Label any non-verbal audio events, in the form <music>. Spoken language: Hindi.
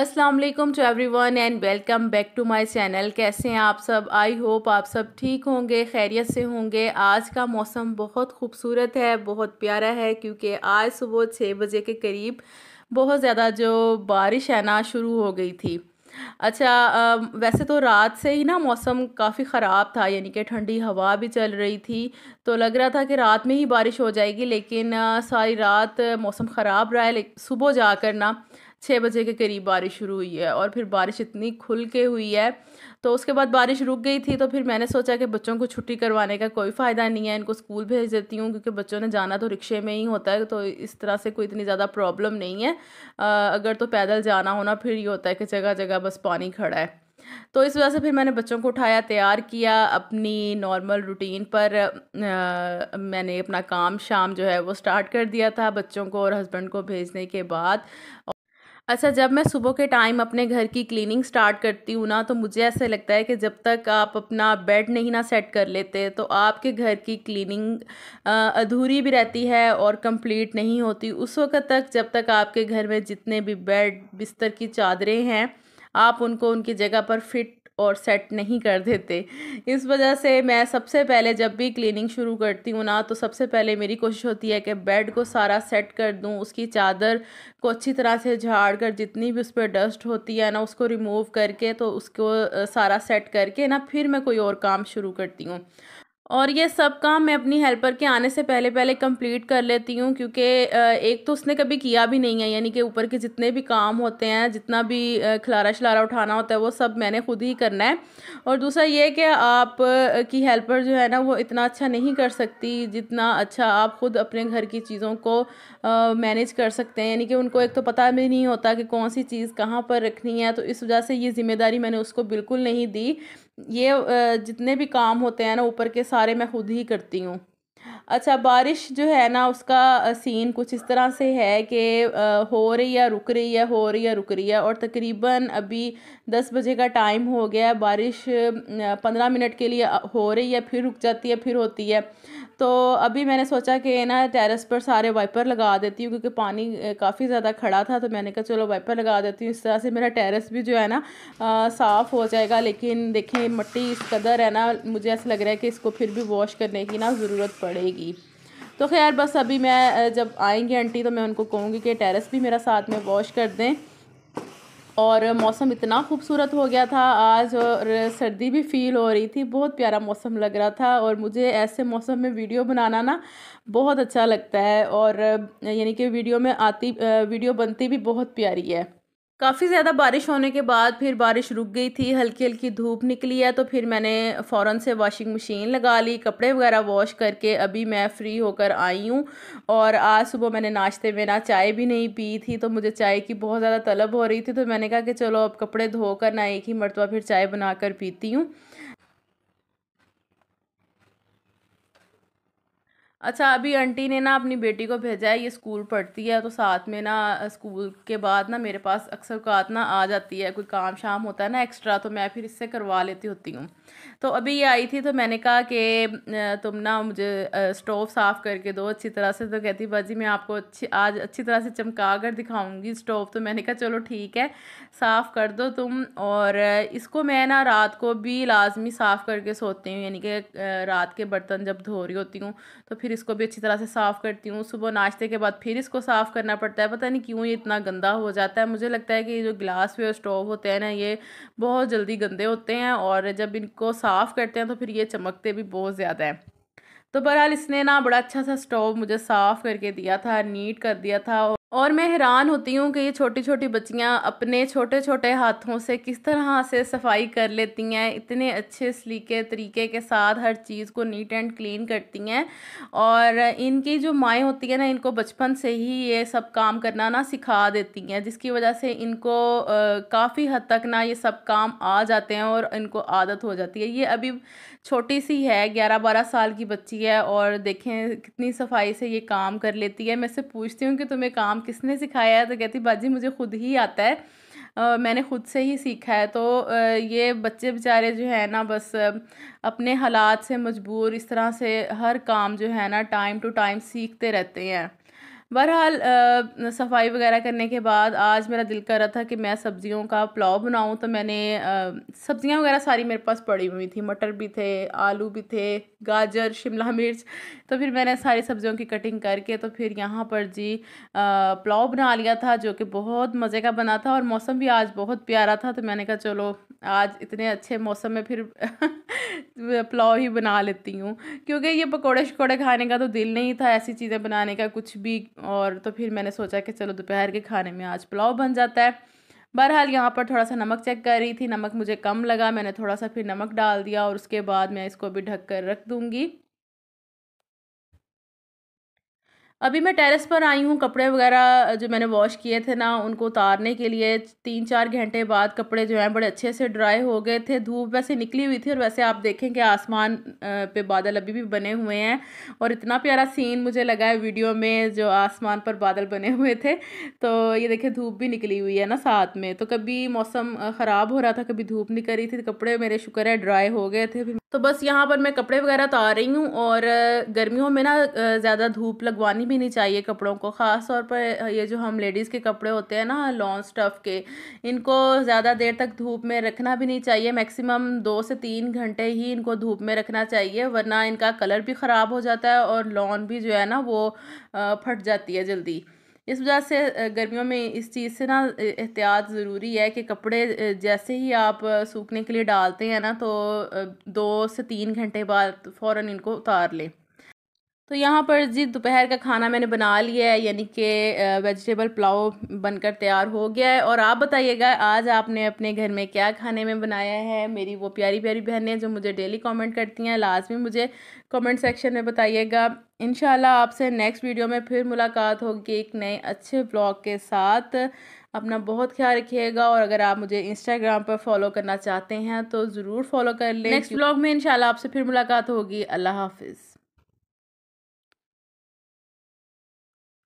Aslam to everyone and welcome back to my channel कैसे हैं आप सब आई होप आप सब ठीक होंगे खैरियत से होंगे आज का मौसम बहुत खूबसूरत है बहुत प्यारा है क्योंकि आज सुबह छः बजे के करीब बहुत ज़्यादा जो बारिश है ना शुरू हो गई थी अच्छा वैसे तो रात से ही ना मौसम काफ़ी ख़राब था यानी कि ठंडी हवा भी चल रही थी तो लग रहा था कि रात में ही बारिश हो जाएगी लेकिन सारी रात मौसम ख़राब रहा है सुबह जाकर ना छः बजे के करीब बारिश शुरू हुई है और फिर बारिश इतनी खुल के हुई है तो उसके बाद बारिश रुक गई थी तो फिर मैंने सोचा कि बच्चों को छुट्टी करवाने का कोई फ़ायदा नहीं है इनको स्कूल भेज देती हूँ क्योंकि बच्चों ने जाना तो रिक्शे में ही होता है तो इस तरह से कोई इतनी ज़्यादा प्रॉब्लम नहीं है आ, अगर तो पैदल जाना होना फिर ये होता है कि जगह जगह बस पानी खड़ा है तो इस वजह से फिर मैंने बच्चों को उठाया तैयार किया अपनी नॉर्मल रूटीन पर आ, मैंने अपना काम शाम जो है वो स्टार्ट कर दिया था बच्चों को और हस्बैंड को भेजने के बाद अच्छा जब मैं सुबह के टाइम अपने घर की क्लीनिंग स्टार्ट करती हूँ ना तो मुझे ऐसा लगता है कि जब तक आप अपना बेड नहीं ना सेट कर लेते तो आपके घर की क्लीनिंग अधूरी भी रहती है और कंप्लीट नहीं होती उस वक्त तक जब तक आपके घर में जितने भी बेड बिस्तर की चादरें हैं आप उनको उनकी जगह पर फिट और सेट नहीं कर देते इस वजह से मैं सबसे पहले जब भी क्लीनिंग शुरू करती हूँ ना तो सबसे पहले मेरी कोशिश होती है कि बेड को सारा सेट कर दूँ उसकी चादर को अच्छी तरह से झाड़ कर जितनी भी उस पर डस्ट होती है ना उसको रिमूव करके तो उसको सारा सेट करके ना फिर मैं कोई और काम शुरू करती हूँ और ये सब काम मैं अपनी हेल्पर के आने से पहले पहले कंप्लीट कर लेती हूँ क्योंकि एक तो उसने कभी किया भी नहीं है यानी कि ऊपर के जितने भी काम होते हैं जितना भी खिलारा शलारा उठाना होता है वो सब मैंने खुद ही करना है और दूसरा ये कि आप की हेल्पर जो है ना वो इतना अच्छा नहीं कर सकती जितना अच्छा आप ख़ुद अपने घर की चीज़ों को मैनेज कर सकते हैं यानी कि उनको एक तो पता भी नहीं होता कि कौन सी चीज़ कहाँ पर रखनी है तो इस वजह से ये ज़िम्मेदारी मैंने उसको बिल्कुल नहीं दी ये जितने भी काम होते हैं ना ऊपर के सारे मैं खुद ही करती हूँ अच्छा बारिश जो है ना उसका सीन कुछ इस तरह से है कि हो रही है रुक रही है हो रही है रुक रही है और तकरीबन अभी दस बजे का टाइम हो गया है बारिश पंद्रह मिनट के लिए हो रही है फिर रुक जाती है फिर होती है तो अभी मैंने सोचा कि ना टेरेस पर सारे वाइपर लगा देती हूँ क्योंकि पानी काफ़ी ज़्यादा खड़ा था तो मैंने कहा चलो वाइपर लगा देती हूँ इस तरह से मेरा टेरेस भी जो है ना साफ़ हो जाएगा लेकिन देखें मिट्टी इस कदर है ना मुझे ऐसा लग रहा है कि इसको फिर भी वॉश करने की ना ज़रूरत पड़ेगी तो खैर बस अभी मैं जब आएँगी आंटी तो मैं उनको कहूँगी कि टेरेस भी मेरा साथ में वॉश कर दें और मौसम इतना खूबसूरत हो गया था आज और सर्दी भी फील हो रही थी बहुत प्यारा मौसम लग रहा था और मुझे ऐसे मौसम में वीडियो बनाना ना बहुत अच्छा लगता है और यानी कि वीडियो में आती वीडियो बनती भी बहुत प्यारी है काफ़ी ज़्यादा बारिश होने के बाद फिर बारिश रुक गई थी हल्की हल्की धूप निकली है तो फिर मैंने फ़ौर से वॉशिंग मशीन लगा ली कपड़े वगैरह वॉश करके अभी मैं फ़्री होकर आई हूँ और आज सुबह मैंने नाश्ते में ना चाय भी नहीं पी थी तो मुझे चाय की बहुत ज़्यादा तलब हो रही थी तो मैंने कहा कि चलो अब कपड़े धोकर ना एक ही मरतबा फिर चाय बना पीती हूँ अच्छा अभी आंटी ने ना अपनी बेटी को भेजा है ये स्कूल पढ़ती है तो साथ में ना स्कूल के बाद ना मेरे पास अक्सर कात ना आ जाती है कोई काम शाम होता है ना एक्स्ट्रा तो मैं फिर इससे करवा लेती होती हूँ तो अभी ये आई थी तो मैंने कहा कि तुम ना मुझे स्टोव साफ़ करके दो अच्छी तरह से तो कहती बाजी मैं आपको अच्छी आज अच्छी तरह से चमका कर दिखाऊँगी स्टोव तो मैंने कहा चलो ठीक है साफ़ कर दो तुम और इसको मैं ना रात को भी लाजमी साफ़ करके सोती हूँ यानी कि रात के बर्तन जब धो रही होती हूँ तो फिर इसको भी अच्छी तरह से साफ़ करती हूँ सुबह नाश्ते के बाद फिर इसको साफ़ करना पड़ता है पता नहीं क्यों ये इतना गंदा हो जाता है मुझे लगता है कि ये जो गिलास वे स्टोव होते हैं ना ये बहुत जल्दी गंदे होते हैं और जब इनको साफ़ करते हैं तो फिर ये चमकते भी बहुत ज़्यादा है तो बहरहाल इसने ना बड़ा अच्छा सा स्टोव मुझे साफ़ करके दिया था नीट कर दिया था और मैं हैरान होती हूँ कि ये छोटी छोटी बच्चियाँ अपने छोटे छोटे हाथों से किस तरह से सफाई कर लेती हैं इतने अच्छे सलीके तरीके के साथ हर चीज़ को नीट एंड क्लीन करती हैं और इनकी जो माएँ होती हैं ना इनको बचपन से ही ये सब काम करना ना सिखा देती हैं जिसकी वजह से इनको काफ़ी हद तक ना ये सब काम आ जाते हैं और इनको आदत हो जाती है ये अभी छोटी सी है ग्यारह बारह साल की बच्ची है और देखें कितनी सफाई से ये काम कर लेती है मैं इससे पूछती हूँ कि तुम्हें काम किसने सिखाया है तो कहती बाजी मुझे खुद ही आता है आ, मैंने खुद से ही सीखा है तो आ, ये बच्चे बेचारे जो है ना बस अपने हालात से मजबूर इस तरह से हर काम जो है ना टाइम टू टाइम सीखते रहते हैं बहरहाल सफाई वगैरह करने के बाद आज मेरा दिल कर रहा था कि मैं सब्ज़ियों का पुलाव बनाऊं तो मैंने सब्ज़ियां वगैरह सारी मेरे पास पड़ी हुई थी मटर भी थे आलू भी थे गाजर शिमला मिर्च तो फिर मैंने सारी सब्ज़ियों की कटिंग करके तो फिर यहाँ पर जी पुलाव बना लिया था जो कि बहुत मज़े का बना था और मौसम भी आज बहुत प्यारा था तो मैंने कहा चलो आज इतने अच्छे मौसम में फिर <laughs> पुलाव ही बना लेती हूँ क्योंकि ये पकोड़े शकोड़े खाने का तो दिल नहीं था ऐसी चीज़ें बनाने का कुछ भी और तो फिर मैंने सोचा कि चलो दोपहर के खाने में आज पुलाव बन जाता है बहरहाल यहाँ पर थोड़ा सा नमक चेक कर रही थी नमक मुझे कम लगा मैंने थोड़ा सा फिर नमक डाल दिया और उसके बाद मैं इसको भी ढक कर रख दूँगी अभी मैं टेरेस पर आई हूँ कपड़े वगैरह जो मैंने वॉश किए थे ना उनको उतारने के लिए तीन चार घंटे बाद कपड़े जो हैं बड़े अच्छे से ड्राई हो गए थे धूप वैसे निकली हुई थी और वैसे आप देखें कि आसमान पे बादल अभी भी बने हुए हैं और इतना प्यारा सीन मुझे लगा है वीडियो में जो आसमान पर बादल बने हुए थे तो ये देखें धूप भी निकली हुई है ना साथ में तो कभी मौसम ख़राब हो रहा था कभी धूप निकल रही थी कपड़े मेरे शुक्र है ड्राई हो गए थे तो बस यहाँ पर मैं कपड़े वगैरह उतार रही हूँ और गर्मियों में ना ज़्यादा धूप लगवानी भी नहीं चाहिए कपड़ों को ख़ास तौर पर ये जो हम लेडीज़ के कपड़े होते हैं ना लॉन्ग स्टफ़ के इनको ज़्यादा देर तक धूप में रखना भी नहीं चाहिए मैक्सिमम दो से तीन घंटे ही इनको धूप में रखना चाहिए वरना इनका कलर भी ख़राब हो जाता है और लॉन भी जो है ना वो फट जाती है जल्दी इस वजह से गर्मियों में इस चीज़ से ना एहतियात ज़रूरी है कि कपड़े जैसे ही आप सूखने के लिए डालते हैं ना तो दो से तीन घंटे बाद फ़ौर इनको उतार लें तो यहाँ पर जी दोपहर का खाना मैंने बना लिया है यानी कि वेजिटेबल पुलाव बनकर तैयार हो गया है और आप बताइएगा आज आपने अपने घर में क्या खाने में बनाया है मेरी वो प्यारी प्यारी बहनें जो मुझे डेली कमेंट करती हैं लाजमी मुझे कमेंट सेक्शन में बताइएगा इन आपसे नेक्स्ट वीडियो में फिर मुलाकात होगी एक नए अच्छे ब्लॉग के साथ अपना बहुत ख्याल रखिएगा और अगर आप मुझे इंस्टाग्राम पर फॉलो करना चाहते हैं तो ज़रूर फॉलो कर लें नेक्स्ट ब्लॉग में इनशाला आपसे फिर मुलाकात होगी अल्लाह हाफिज़